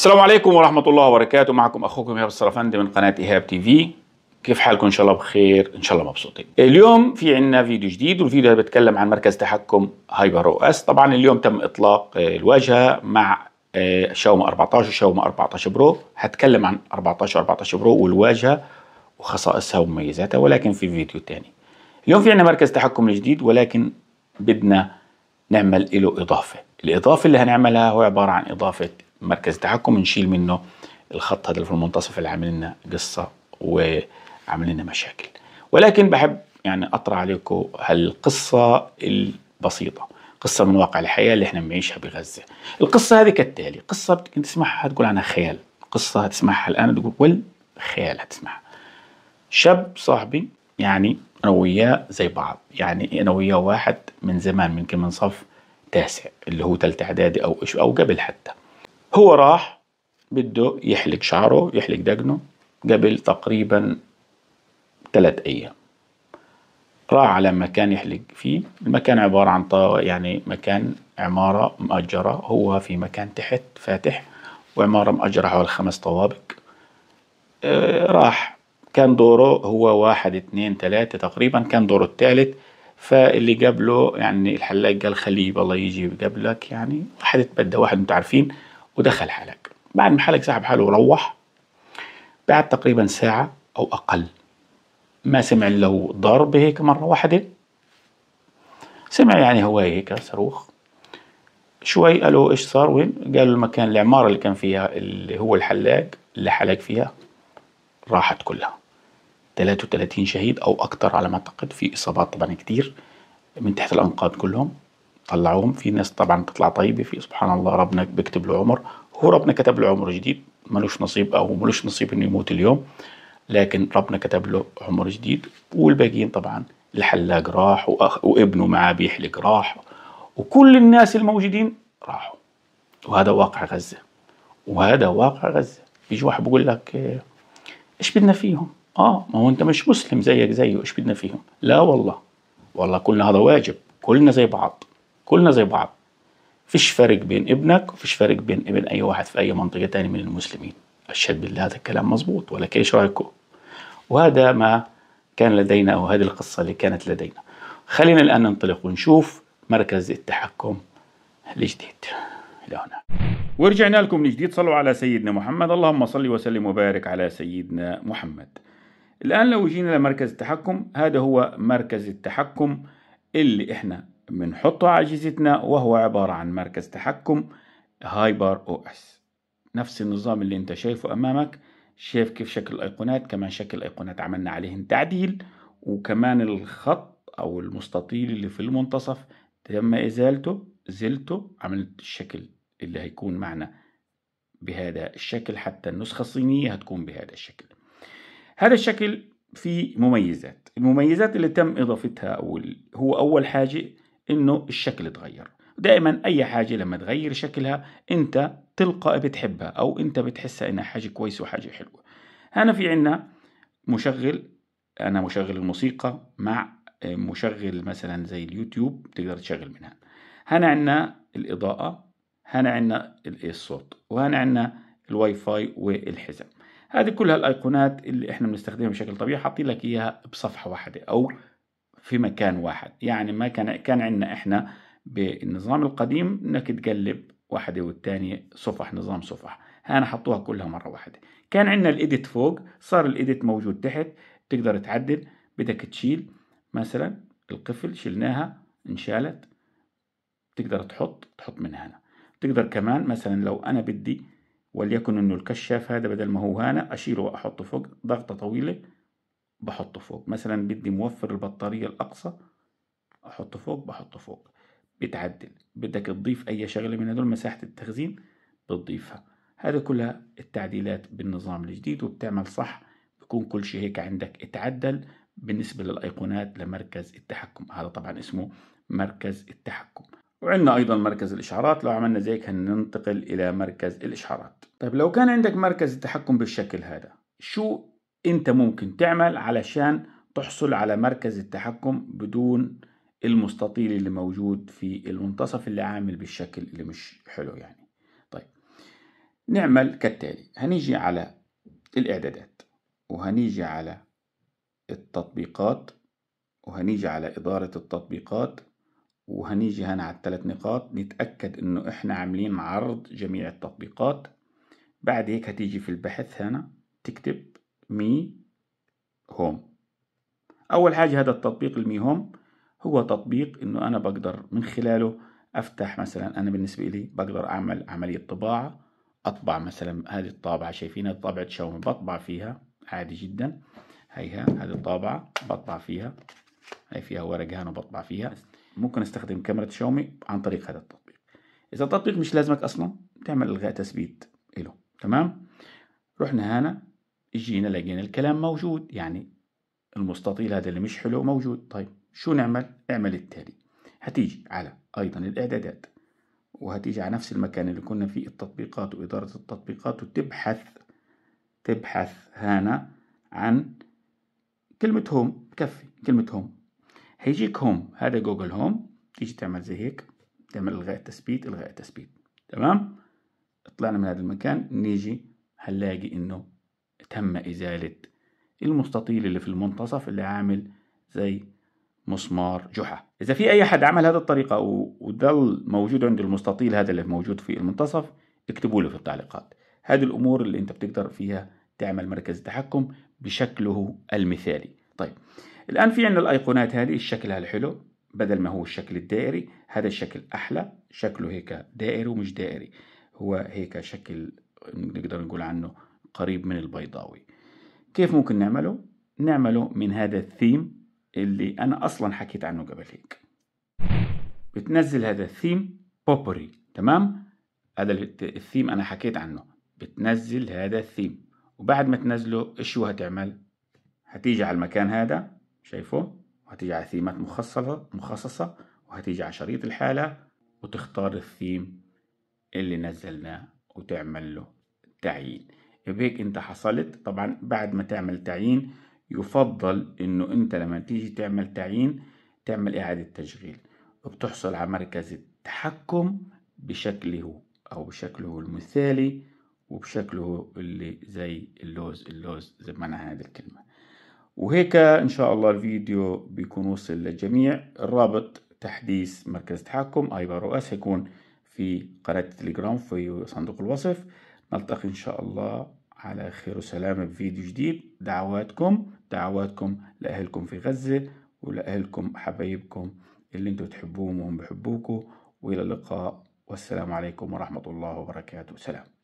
السلام عليكم ورحمة الله وبركاته معكم أخوكم إيهاب السرفندي من قناة إيهاب تي في كيف حالكم إن شاء الله بخير إن شاء الله مبسوطين اليوم في عنا فيديو جديد والفيديو هذا بيتكلم عن مركز تحكم هايبر او اس طبعا اليوم تم إطلاق آه، الواجهة مع آه، شاومي 14 وشاومي 14 برو هتكلم عن 14 14 برو والواجهة وخصائصها ومميزاتها ولكن في فيديو تاني اليوم في عنا مركز تحكم جديد ولكن بدنا نعمل له إضافة الإضافة اللي هنعملها هو عبارة عن إضافة مركز التحكم نشيل منه الخط هذا في المنتصف اللي عامل لنا قصه وعامل لنا مشاكل ولكن بحب يعني اطرح عليكم هالقصه البسيطه قصة من واقع الحياة اللي احنا بنعيشها بغزة القصة هذه كالتالي قصة كنت تسمعها تقول عنها خيال قصة هتسمعها الآن تقول ول خيال هتسمعها شاب صاحبي يعني أنا وياه زي بعض يعني أنا وياه واحد من زمان يمكن من صف تاسع اللي هو ثالث إعدادي أو أو قبل حتى هو راح بده يحلق شعره يحلق دقنه قبل تقريبا ثلاث أيام راح على مكان يحلق فيه المكان عبارة عن يعني مكان عمارة مأجرة هو في مكان تحت فاتح وعمارة مأجرة حوالي خمس طوابق آه، راح كان دوره هو واحد اتنين تلاتة تقريبا كان دوره الثالث فاللي قبله يعني الحلاق قال خليه الله يجي قبلك يعني واحد تبدأ واحد انتوا عارفين ودخل حلق بعد ما حلق سحب حاله وروح بعد تقريبا ساعة أو أقل ما سمع له ضرب هيك مرة واحدة سمع يعني هو هيك صاروخ شوي قالوا ايش صار وين قالوا المكان العمارة اللي كان فيها اللي هو الحلاق اللي حلق فيها راحت كلها 33 شهيد أو أكثر على ما أعتقد في إصابات طبعا كتير من تحت الأنقاض كلهم طلعوهم في ناس طبعا بتطلع طيبه في سبحان الله ربنا بيكتب له عمر هو ربنا كتب له عمر جديد ملوش نصيب او ملوش نصيب انه يموت اليوم لكن ربنا كتب له عمر جديد والباقيين طبعا الحلاق راح وأخ وابنه معاه بيحلق راح وكل الناس الموجودين راحوا وهذا واقع غزه وهذا واقع غزه بيجي واحد بيقول لك ايش بدنا فيهم؟ اه ما هو انت مش مسلم زيك زيه ايش بدنا فيهم؟ لا والله والله كلنا هذا واجب كلنا زي بعض كلنا زي بعض فيش فرق بين ابنك وفيش فرق بين ابن اي واحد في اي منطقه تاني من المسلمين اشهد بالله هذا الكلام مظبوط ولكن ايش رايكم وهذا ما كان لدينا او هذه القصه اللي كانت لدينا خلينا الان ننطلق ونشوف مركز التحكم الجديد الى هنا ورجعنا لكم من جديد صلوا على سيدنا محمد اللهم صل وسلم وبارك على سيدنا محمد الآن لو جينا لمركز التحكم هذا هو مركز التحكم اللي إحنا بنحطه على أجهزتنا وهو عبارة عن مركز تحكم هايبر او اس نفس النظام اللي انت شايفه امامك شايف كيف شكل الايقونات كمان شكل الايقونات عملنا عليهم تعديل وكمان الخط او المستطيل اللي في المنتصف تم ازالته زلته عملت الشكل اللي هيكون معنا بهذا الشكل حتى النسخة الصينية هتكون بهذا الشكل هذا الشكل فيه مميزات المميزات اللي تم اضافتها هو اول حاجة انه الشكل اتغير دائما اي حاجه لما تغير شكلها انت تلقائي بتحبها او انت بتحسها انها حاجه كويسه وحاجه حلوه هنا في عنا مشغل انا مشغل الموسيقى مع آه، مشغل مثلا زي اليوتيوب تقدر تشغل منها هنا عنا الاضاءه هنا عنا الصوت وهنا عنا الواي فاي والحزام هذه كلها الايقونات اللي احنا بنستخدمها بشكل طبيعي حاطين لك اياها بصفحه واحده او في مكان واحد يعني ما كان كان عندنا احنا بالنظام القديم انك تقلب واحدة والتانية صفح نظام صفح هنا حطوها كلها مرة واحدة كان عندنا الايديت فوق صار الايديت موجود تحت تقدر تعدل بدك تشيل مثلا القفل شلناها انشالت تقدر تحط تحط من هنا تقدر كمان مثلا لو انا بدي وليكن انه الكشاف هذا بدل ما هو هنا اشيله واحطه فوق ضغطة طويلة بحطه فوق مثلا بدي موفر البطارية الأقصى أحطه فوق بحطه فوق بتعدل بدك تضيف أي شغلة من هدول مساحة التخزين بتضيفها هذا كلها التعديلات بالنظام الجديد وبتعمل صح بكون كل شيء هيك عندك اتعدل بالنسبة للأيقونات لمركز التحكم هذا طبعا اسمه مركز التحكم وعندنا أيضا مركز الإشعارات لو عملنا زيك هننتقل إلى مركز الإشعارات طيب لو كان عندك مركز التحكم بالشكل هذا شو انت ممكن تعمل علشان تحصل على مركز التحكم بدون المستطيل اللي موجود في المنتصف اللي عامل بالشكل اللي مش حلو يعني طيب نعمل كالتالي هنيجي على الاعدادات وهنيجي على التطبيقات وهنيجي على إدارة التطبيقات وهنيجي هنا على الثلاث نقاط نتأكد إنه إحنا عاملين عرض جميع التطبيقات بعد هيك هتيجي في البحث هنا تكتب مي هوم أول حاجة هذا التطبيق المي هوم هو تطبيق إنه أنا بقدر من خلاله أفتح مثلا أنا بالنسبة لي بقدر أعمل عملية طباعة أطبع مثلا هذه الطابعة شايفينها طابعة شاومي بطبع فيها عادي جدا هيها هذه الطابعة بطبع فيها هي فيها ورق هان بطبع فيها ممكن أستخدم كاميرا شاومي عن طريق هذا التطبيق إذا التطبيق مش لازمك أصلا تعمل إلغاء تثبيت له تمام رحنا هنا جينا لقينا الكلام موجود يعني المستطيل هذا اللي مش حلو موجود طيب شو نعمل اعمل التالي هتيجي على ايضا الاعدادات وهتيجي على نفس المكان اللي كنا فيه التطبيقات وإدارة التطبيقات وتبحث تبحث هنا عن كلمة هوم بكفي كلمة هوم هيجيك هوم هذا جوجل هوم تيجي تعمل زي هيك تعمل إلغاء التثبيت إلغاء التثبيت تمام طلعنا من هذا المكان نيجي هنلاقي إنه تم إزالة المستطيل اللي في المنتصف اللي عامل زي مسمار جحا إذا في أي حد عمل هذه الطريقة وضل موجود عند المستطيل هذا اللي موجود في المنتصف اكتبوا له في التعليقات هذه الأمور اللي أنت بتقدر فيها تعمل مركز التحكم بشكله المثالي طيب الآن في عندنا الأيقونات هذه الشكلها الحلو بدل ما هو الشكل الدائري هذا الشكل أحلى شكله هيك دائري ومش دائري هو هيك شكل نقدر نقول عنه قريب من البيضاوي كيف ممكن نعمله؟ نعمله من هذا الثيم اللي أنا أصلا حكيت عنه قبل هيك بتنزل هذا الثيم بوبري تمام؟ هذا الثيم أنا حكيت عنه بتنزل هذا الثيم وبعد ما تنزله شو هتعمل؟ هتيجي على المكان هذا شايفه؟ وهتيجي على ثيمات مخصصة مخصصة وهتيجي على شريط الحالة وتختار الثيم اللي نزلناه وتعمل له تعيين فبهيك انت حصلت طبعا بعد ما تعمل تعيين يفضل انه انت لما تيجي تعمل تعيين تعمل اعادة تشغيل وبتحصل على مركز التحكم بشكله او بشكله المثالي وبشكله اللي زي اللوز اللوز زي معنى هذه الكلمة وهيك ان شاء الله الفيديو بيكون وصل للجميع الرابط تحديث مركز التحكم اي او اس هيكون في قناة التليجرام في صندوق الوصف نلتقي ان شاء الله على خير وسلامة بفيديو جديد دعواتكم دعواتكم لأهلكم في غزة ولأهلكم حبايبكم اللي انتم تحبوهم وهم بحبوكم وإلى اللقاء والسلام عليكم ورحمة الله وبركاته سلام